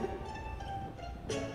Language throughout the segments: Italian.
you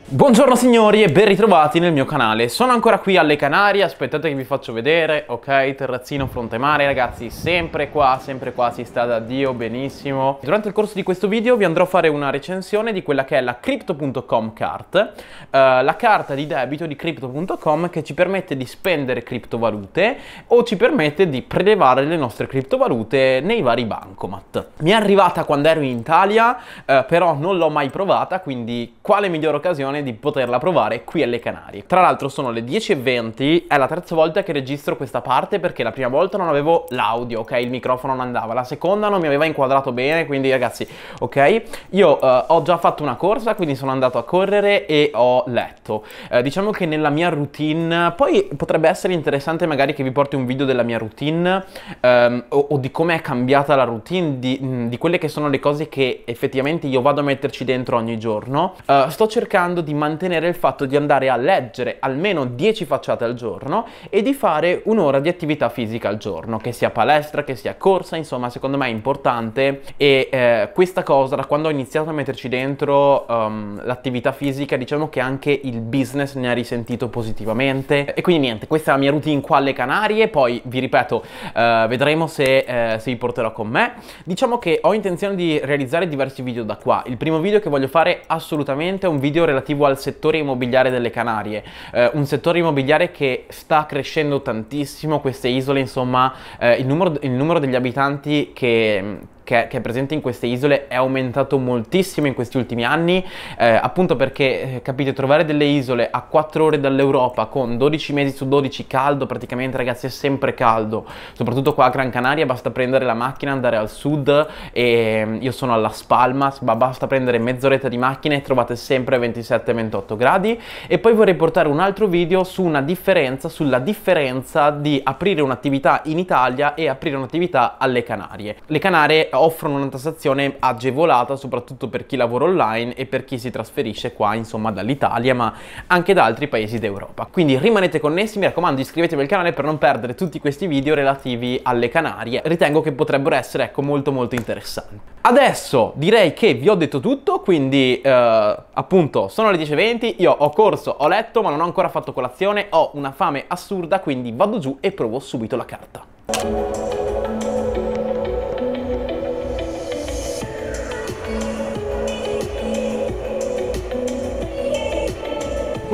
Buongiorno signori e ben ritrovati nel mio canale. Sono ancora qui alle Canarie, aspettate che vi faccio vedere, ok? Terrazzino fronte mare, ragazzi, sempre qua, sempre qua, si sta da Dio, benissimo. Durante il corso di questo video vi andrò a fare una recensione di quella che è la Crypto.com Cart, eh, la carta di debito di Crypto.com che ci permette di spendere criptovalute o ci permette di prelevare le nostre criptovalute nei vari bancomat. Mi è arrivata quando ero in Italia, eh, però non l'ho mai provata, quindi quale migliore occasione occasione di poterla provare qui alle Canarie. Tra l'altro sono le 10.20, è la terza volta che registro questa parte perché la prima volta non avevo l'audio, ok? Il microfono non andava, la seconda non mi aveva inquadrato bene, quindi ragazzi, ok? Io eh, ho già fatto una corsa, quindi sono andato a correre e ho letto. Eh, diciamo che nella mia routine, poi potrebbe essere interessante magari che vi porti un video della mia routine ehm, o, o, di come è cambiata la routine, di, di, quelle che sono le cose che effettivamente io vado a metterci dentro ogni giorno. Eh, sto cercando di mantenere il fatto di andare a leggere almeno 10 facciate al giorno e di fare un'ora di attività fisica al giorno, che sia palestra, che sia corsa, insomma secondo me è importante e eh, questa cosa da quando ho iniziato a metterci dentro um, l'attività fisica diciamo che anche il business ne ha risentito positivamente e quindi niente, questa è la mia routine qua alle Canarie, poi vi ripeto eh, vedremo se, eh, se vi porterò con me. Diciamo che ho intenzione di realizzare diversi video da qua, il primo video che voglio fare assolutamente è un video relativo relativo al settore immobiliare delle Canarie, eh, un settore immobiliare che sta crescendo tantissimo, queste isole insomma eh, il, numero, il numero degli abitanti che che, è presente in queste isole è aumentato moltissimo in questi ultimi anni, eh, appunto perché, eh, capite, trovare delle isole a 4 ore dall'Europa con 12 mesi su 12 caldo, praticamente ragazzi è sempre caldo, soprattutto qua a Gran Canaria basta prendere la macchina, andare al sud e mm, io sono alla Las ma basta prendere mezz'oretta di macchina e trovate sempre 27-28 gradi e poi vorrei portare un altro video su una differenza, sulla differenza di aprire un'attività in Italia e aprire un'attività alle Canarie. Le Canarie offrono una tassazione agevolata soprattutto per chi lavora online e per chi si trasferisce qua insomma dall'Italia ma anche da altri paesi d'Europa. Quindi rimanete connessi, mi raccomando iscrivetevi al canale per non perdere tutti questi video relativi alle Canarie, ritengo che potrebbero essere ecco molto molto interessanti. Adesso direi che vi ho detto tutto, quindi eh, appunto sono le 10.20, io ho corso, ho letto ma non ho ancora fatto colazione, ho una fame assurda quindi vado giù e provo subito la carta.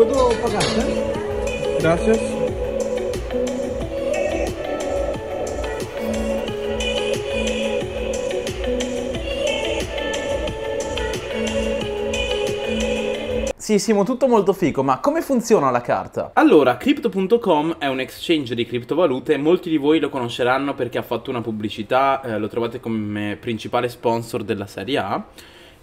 ¿Puedo pagarte? Gracias. Sì, siamo tutto molto fico, ma come funziona la carta? Allora, Crypto.com è un exchange di criptovalute, molti di voi lo conosceranno perché ha fatto una pubblicità, eh, lo trovate come principale sponsor della Serie A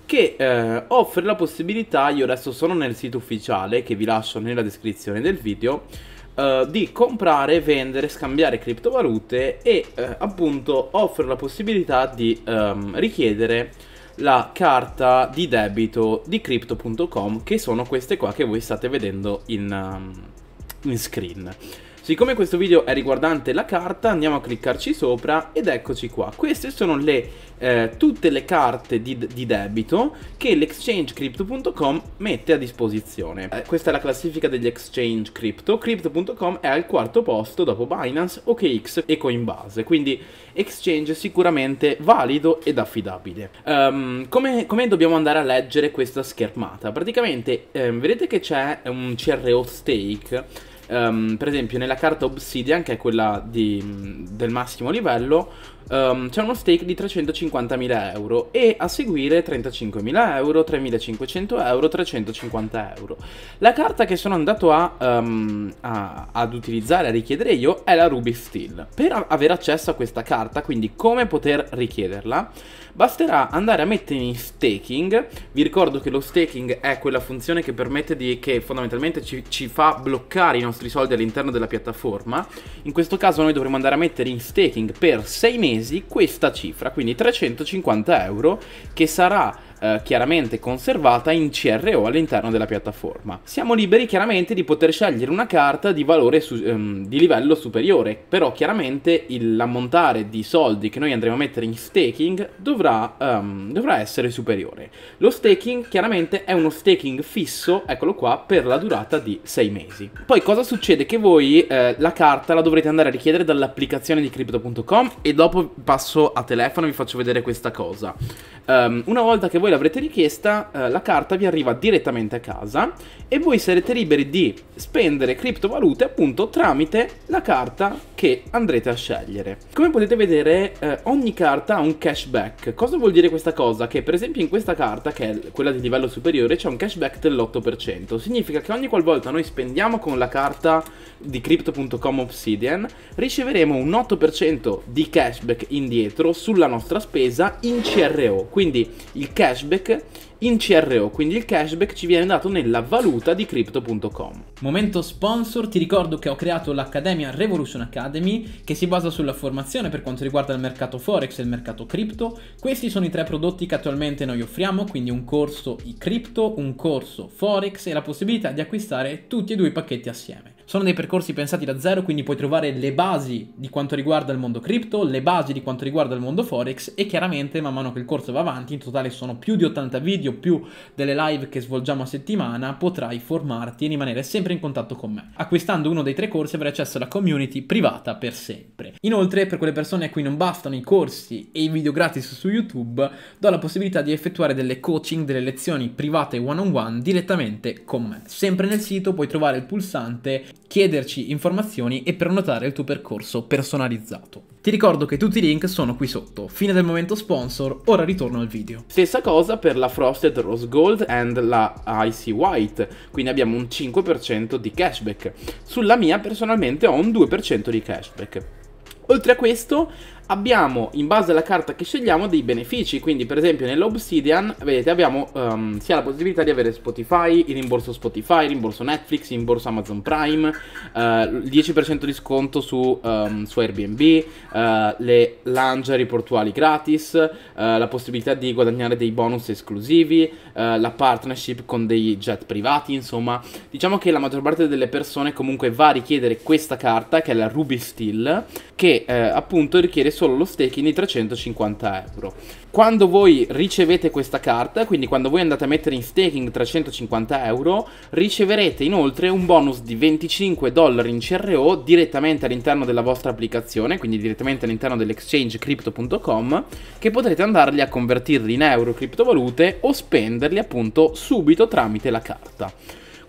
che eh, offre la possibilità, io adesso sono nel sito ufficiale che vi lascio nella descrizione del video, eh, di comprare, vendere, scambiare criptovalute e eh, appunto offre la possibilità di ehm, richiedere la carta di debito di crypto.com che sono queste qua che voi state vedendo in, ehm, in screen. Siccome questo video è riguardante la carta andiamo a cliccarci sopra ed eccoci qua. Queste sono le, eh, tutte le carte di, di debito che l'exchange crypto.com mette a disposizione. Eh, questa è la classifica degli exchange crypto. Crypto.com è al quarto posto dopo Binance, OKX e Coinbase. Quindi exchange sicuramente valido ed affidabile. Um, come, come, dobbiamo andare a leggere questa schermata? Praticamente eh, vedete che c'è un CRO stake Um, per esempio nella carta Obsidian, che è quella di, del massimo livello, Um, c'è uno stake di 350.000 euro e a seguire 35.000 euro, 3.500 euro, 350 euro. La carta che sono andato a, um, a, ad utilizzare, a richiedere io, è la Ruby Steel. Per avere accesso a questa carta, quindi come poter richiederla, basterà andare a mettere in staking. Vi ricordo che lo staking è quella funzione che permette di, che fondamentalmente ci, ci fa bloccare i nostri soldi all'interno della piattaforma. In questo caso noi dovremo andare a mettere in staking per 6 mesi mesi questa cifra, quindi 350 euro che sarà eh, chiaramente conservata in CRO all'interno della piattaforma. Siamo liberi chiaramente di poter scegliere una carta di valore su, ehm, di livello superiore, però chiaramente l'ammontare di soldi che noi andremo a mettere in staking dovrà, ehm, dovrà essere superiore. Lo staking chiaramente è uno staking fisso, eccolo qua, per la durata di 6 mesi. Poi cosa succede? Che voi eh, la carta la dovrete andare a richiedere dall'applicazione di crypto.com e dopo passo a telefono e vi faccio vedere questa cosa. Um, una volta che voi la l'avrete richiesta, eh, la carta vi arriva direttamente a casa e voi sarete liberi di spendere criptovalute appunto tramite la carta che andrete a scegliere. Come potete vedere, eh, ogni carta ha un cashback. Cosa vuol dire questa cosa? Che per esempio in questa carta, che è quella di livello superiore, c'è un cashback dell'8%. Significa che ogni qualvolta noi spendiamo con la carta di Crypto.com Obsidian, riceveremo un 8% di cashback indietro sulla nostra spesa in CRO, quindi il cashback in CRO, quindi il cashback ci viene dato nella valuta di crypto.com. Momento sponsor, ti ricordo che ho creato l'Accademia Revolution Academy che si basa sulla formazione per quanto riguarda il mercato forex e il mercato cripto. Questi sono i tre prodotti che attualmente noi offriamo, quindi un corso i crypto, un corso forex e la possibilità di acquistare tutti e due i pacchetti assieme. Sono dei percorsi pensati da zero, quindi puoi trovare le basi di quanto riguarda il mondo cripto, le basi di quanto riguarda il mondo forex e chiaramente man mano che il corso va avanti, in totale sono più di 80 video, più delle live che svolgiamo a settimana, potrai formarti e rimanere sempre in contatto con me. Acquistando uno dei tre corsi avrai accesso alla community privata per sempre. Inoltre, per quelle persone a cui non bastano i corsi e i video gratis su YouTube, do la possibilità di effettuare delle coaching, delle lezioni private one on one direttamente con me. Sempre nel sito puoi trovare il pulsante chiederci informazioni e prenotare il tuo percorso personalizzato. Ti ricordo che tutti i link sono qui sotto. Fine del momento sponsor, ora ritorno al video. Stessa cosa per la Frosted Rose Gold and la Icy White, quindi abbiamo un 5% di cashback. Sulla mia personalmente ho un 2% di cashback. Oltre a questo abbiamo in base alla carta che scegliamo dei benefici, quindi per esempio nell'Obsidian, vedete, abbiamo um, sia la possibilità di avere Spotify, il rimborso Spotify, il rimborso Netflix, il rimborso Amazon Prime, uh, eh, 10% di sconto su, um, su Airbnb, uh, le lingerie portuali gratis, uh, la possibilità di guadagnare dei bonus esclusivi, la partnership con dei jet privati, insomma, diciamo che la maggior parte delle persone comunque va a richiedere questa carta, che è la Ruby Steel, che appunto richiede solo lo staking di 350 euro. Quando voi ricevete questa carta, quindi quando voi andate a mettere in staking 350 euro, riceverete inoltre un bonus di 25 dollari in CRO direttamente all'interno della vostra applicazione, quindi direttamente all'interno dell'exchange crypto.com, che potrete andarli a convertirli in euro criptovalute o spenderli appunto subito tramite la carta.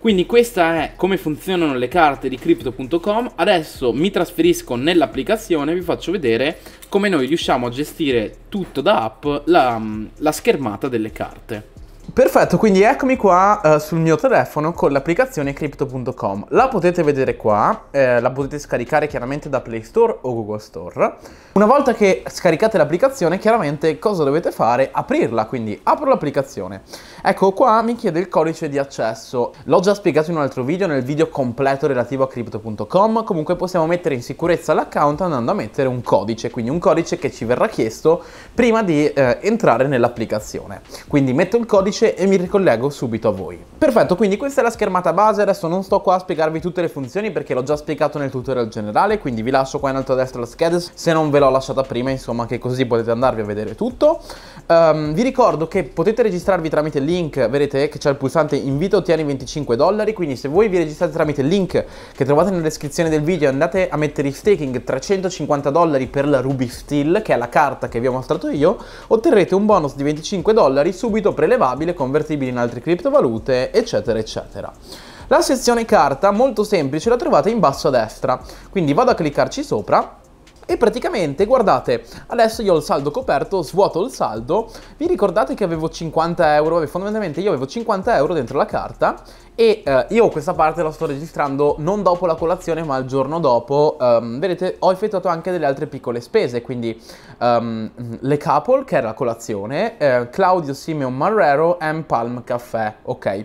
Quindi questa è come funzionano le carte di crypto.com. Adesso mi trasferisco nell'applicazione e vi faccio vedere come noi riusciamo a gestire tutto da app la, la schermata delle carte. Perfetto, quindi eccomi qua eh, sul mio telefono con l'applicazione crypto.com. La potete vedere qua, eh, la potete scaricare chiaramente da Play Store o Google Store. Una volta che scaricate l'applicazione, chiaramente cosa dovete fare? Aprirla, quindi apro l'applicazione. Ecco qua mi chiede il codice di accesso. L'ho già spiegato in un altro video, nel video completo relativo a crypto.com. Comunque possiamo mettere in sicurezza l'account andando a mettere un codice, quindi un codice che ci verrà chiesto prima di eh, entrare nell'applicazione. Quindi metto il codice codice e mi ricollego subito a voi. Perfetto, quindi questa è la schermata base, adesso non sto qua a spiegarvi tutte le funzioni perché l'ho già spiegato nel tutorial generale, quindi vi lascio qua in alto a destra la scheda se non ve l'ho lasciata prima, insomma che così potete andarvi a vedere tutto. Um, vi ricordo che potete registrarvi tramite il link, vedete che c'è il pulsante invito ottieni 25 dollari, quindi se voi vi registrate tramite il link che trovate nella descrizione del video andate a mettere in staking 350 dollari per la Ruby Steel, che è la carta che vi ho mostrato io, otterrete un bonus di 25 dollari subito prelevabile, convertibile in altre criptovalute, eccetera, eccetera. La sezione carta, molto semplice, la trovate in basso a destra, quindi vado a cliccarci sopra e praticamente guardate adesso io ho il saldo coperto svuoto il saldo vi ricordate che avevo 50 euro fondamentalmente io avevo 50 euro dentro la carta e eh, io questa parte la sto registrando non dopo la colazione ma il giorno dopo. Um, vedete, ho effettuato anche delle altre piccole spese, quindi um, le couple, che era la colazione, eh, Claudio Simeon Marrero e Palm Caffè, ok?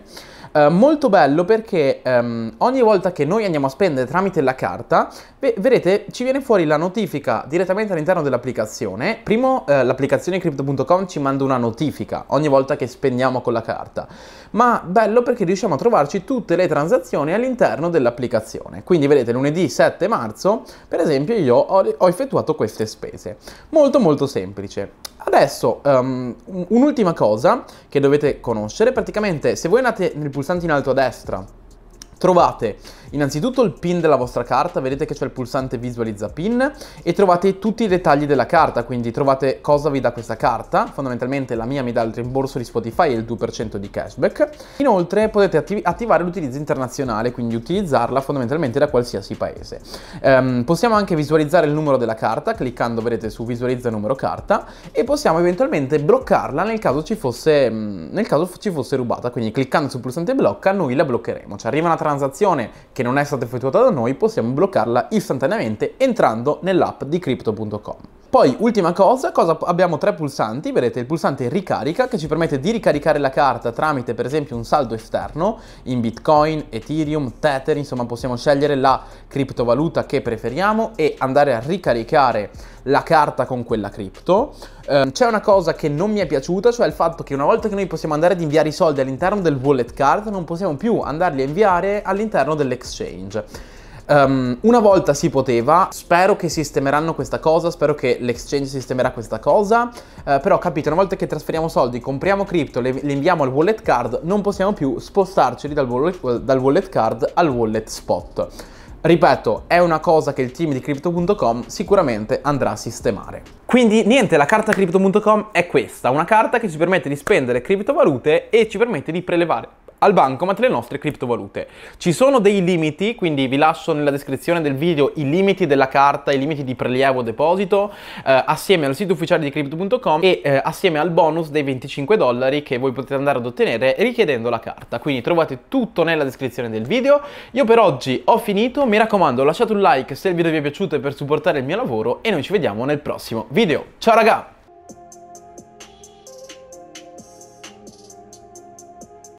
Uh, molto bello perché um, ogni volta che noi andiamo a spendere tramite la carta, vedete, ci viene fuori la notifica direttamente all'interno dell'applicazione. Primo, uh, l'applicazione crypto.com ci manda una notifica ogni volta che spendiamo con la carta. Ma bello perché riusciamo a trovare riportarci tutte le transazioni all'interno dell'applicazione. Quindi vedete lunedì 7 marzo, per esempio, io ho, ho effettuato queste spese. Molto molto semplice. Adesso um, un'ultima cosa che dovete conoscere, praticamente se voi andate nel pulsante in alto a destra trovate Innanzitutto il pin della vostra carta, vedete che c'è il pulsante visualizza pin e trovate tutti i dettagli della carta, quindi trovate cosa vi dà questa carta, fondamentalmente la mia mi dà il rimborso di Spotify e il 2% di cashback. Inoltre potete attiv attivare l'utilizzo internazionale, quindi utilizzarla fondamentalmente da qualsiasi paese. Um, possiamo anche visualizzare il numero della carta, cliccando vedete su visualizza numero carta e possiamo eventualmente bloccarla nel caso ci fosse, mm, nel caso ci fosse rubata, quindi cliccando sul pulsante blocca noi la bloccheremo, ci arriva una transazione che non è stata effettuata da noi possiamo bloccarla istantaneamente entrando nell'app di Crypto.com. Poi, ultima cosa, cosa, abbiamo tre pulsanti, vedete il pulsante ricarica che ci permette di ricaricare la carta tramite per esempio un saldo esterno in Bitcoin, Ethereum, Tether, insomma possiamo scegliere la criptovaluta che preferiamo e andare a ricaricare la carta con quella cripto. Eh, c'è una cosa che non mi è piaciuta, cioè il fatto che una volta che noi possiamo andare ad inviare i soldi all'interno del wallet card non possiamo più andarli a inviare all'interno dell'exchange. Um, una volta si poteva, spero che sistemeranno questa cosa, spero che l'exchange sistemerà questa cosa, uh, però capite, una volta che trasferiamo soldi, compriamo cripto, le, le, inviamo al wallet card, non possiamo più spostarceli dal wallet, dal wallet card al wallet spot. Ripeto, è una cosa che il team di Crypto.com sicuramente andrà a sistemare. Quindi niente, la carta Crypto.com è questa, una carta che ci permette di spendere criptovalute e ci permette di prelevare al bancomat le nostre criptovalute. Ci sono dei limiti, quindi vi lascio nella descrizione del video i limiti della carta, i limiti di prelievo deposito, eh, assieme al sito ufficiale di crypto.com e eh, assieme al bonus dei 25 dollari che voi potete andare ad ottenere richiedendo la carta. Quindi trovate tutto nella descrizione del video. Io per oggi ho finito, mi raccomando lasciate un like se il video vi è piaciuto e per supportare il mio lavoro e noi ci vediamo nel prossimo video. Ciao raga!